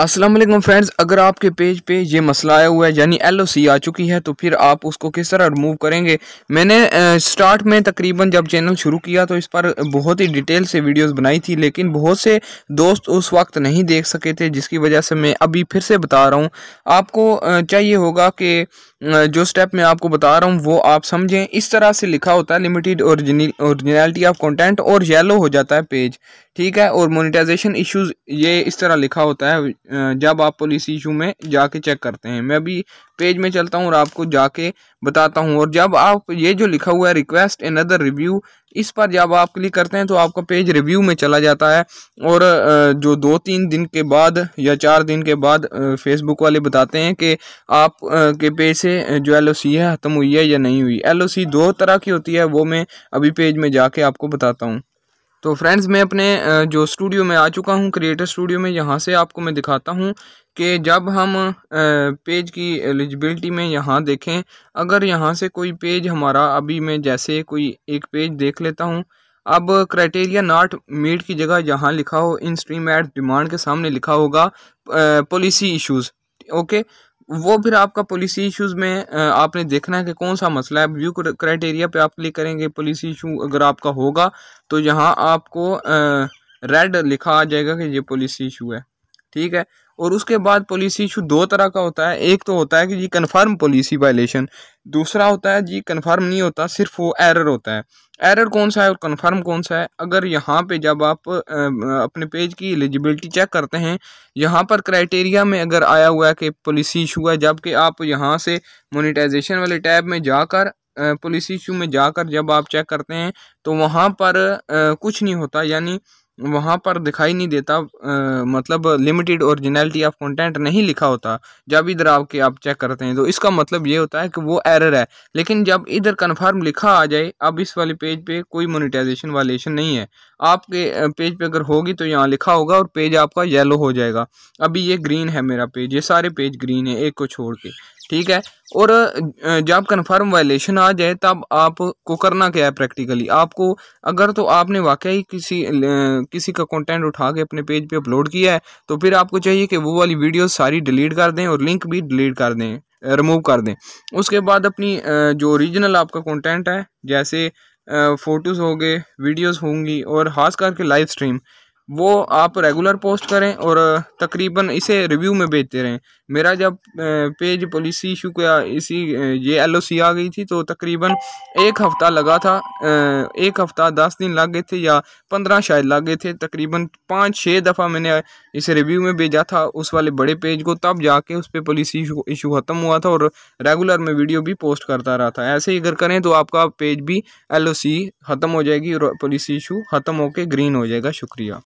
Aslam friends अगर आपके page पे ये मसला आया हुआ है यानी एल आ चुकी है तो फिर आप उसको किस तरह रिमूव करेंगे मैंने स्टार्ट में तकरीबन जब चैनल शुरू किया तो इस पर बहुत ही डिटेल से वीडियोस बनाई थी लेकिन बहुत से दोस्त उस वक्त नहीं देख सके थे जिसकी वजह से मैं अभी फिर से बता रहा हूँ आपको चाहिए होगा कि जो स्टेप मैं आपको बता रहा हूँ वो आप समझें इस तरह से लिखा होता है लिमिटेड ओरिजिनलिटी ऑफ कॉन्टेंट और येलो हो जाता है पेज ठीक है और मोनिटाइजेशन इश्यूज ये इस तरह लिखा होता है जब आप पॉलिसी इशू में जाके चेक करते हैं मैं अभी पेज में चलता हूँ और आपको जाके बताता हूँ और जब आप ये जो लिखा हुआ है रिक्वेस्ट एन अदर रिव्यू इस पर जब आप क्लिक करते हैं तो आपका पेज रिव्यू में चला जाता है और जो दो तीन दिन के बाद या चार दिन के बाद फेसबुक वाले बताते हैं कि आप के पेज से जो एल है ख़त्म हुई है या नहीं हुई एल दो तरह की होती है वो मैं अभी पेज में जाके आपको बताता हूँ तो फ्रेंड्स मैं अपने जो स्टूडियो में आ चुका हूँ क्रिएटर स्टूडियो में यहाँ से आपको मैं दिखाता हूँ कि जब हम पेज की एलिजिबिलिटी में यहाँ देखें अगर यहाँ से कोई पेज हमारा अभी मैं जैसे कोई एक पेज देख लेता हूँ अब क्राइटेरिया नॉट मीट की जगह यहाँ लिखा हो इन स्ट्रीम एड डिमांड के सामने लिखा होगा पॉलिसी इश्यूज़ ओके वो फिर आपका पॉलिसी इश्यूज में आपने देखना है कि कौन सा मसला है व्यू क्राइटेरिया पे आप क्लिक करेंगे पॉलिसी इशू अगर आपका होगा तो यहाँ आपको रेड लिखा आ जाएगा कि ये पॉलिसी इशू है ठीक है और उसके बाद पॉलिसी इशू दो तरह का होता है एक तो होता है कि जी कन्फर्म पॉलिसी वायलेशन दूसरा होता है जी कन्फर्म नहीं होता सिर्फ वो एरर होता है एरर कौन सा है और कन्फर्म कौन सा है अगर यहाँ पे जब आप अपने पेज की एलिजिबिलिटी चेक करते हैं यहाँ पर क्राइटेरिया में अगर आया हुआ है कि पॉलिसी इशू है जबकि आप यहाँ से मोनिटाइजेशन वाले टैब में जाकर पॉलिसी इशू में जाकर जब आप चेक करते हैं तो वहाँ पर कुछ नहीं होता यानी वहाँ पर दिखाई नहीं देता आ, मतलब लिमिटेड ओरिजिनलिटी ऑफ कंटेंट नहीं लिखा होता जब इधर आपके आप चेक करते हैं तो इसका मतलब ये होता है कि वो एरर है लेकिन जब इधर कन्फर्म लिखा आ जाए अब इस वाले पेज पे कोई मोनिटाइजेशन वालेशन नहीं है आपके पेज पे अगर होगी तो यहाँ लिखा होगा और पेज आपका येलो हो जाएगा अभी ये ग्रीन है मेरा पेज ये सारे पेज ग्रीन है एक को छोड़ के ठीक है और जब कन्फर्म वायलेशन आ जाए तब आपको करना क्या है प्रैक्टिकली आपको अगर तो आपने वाकई किसी किसी का कंटेंट उठा के अपने पेज पे अपलोड किया है तो फिर आपको चाहिए कि वो वाली वीडियो सारी डिलीट कर दें और लिंक भी डिलीट कर दें रिमूव कर दें उसके बाद अपनी जो ओरिजिनल आपका कॉन्टेंट है जैसे फ़ोटोज़ हो गए वीडियोज़ होंगी और ख़ास करके लाइव स्ट्रीम वो आप रेगुलर पोस्ट करें और तकरीबन इसे रिव्यू में भेजते रहें मेरा जब पेज पॉलिसी इशू किया इसी ये एल आ गई थी तो तकरीबन एक हफ़्ता लगा था एक हफ़्ता दस दिन लग गए थे या पंद्रह शायद लग गए थे तकरीबन पाँच छः दफ़ा मैंने इसे रिव्यू में भेजा था उस वाले बड़े पेज को तब जाके उस पर पॉलिसी इशू ख़त्म हुआ था और रेगुलर में वीडियो भी पोस्ट करता रहा था ऐसे ही अगर करें तो आपका पेज भी एल ख़त्म हो जाएगी और पॉलिसी इशू ख़त्म होकर ग्रीन हो जाएगा शुक्रिया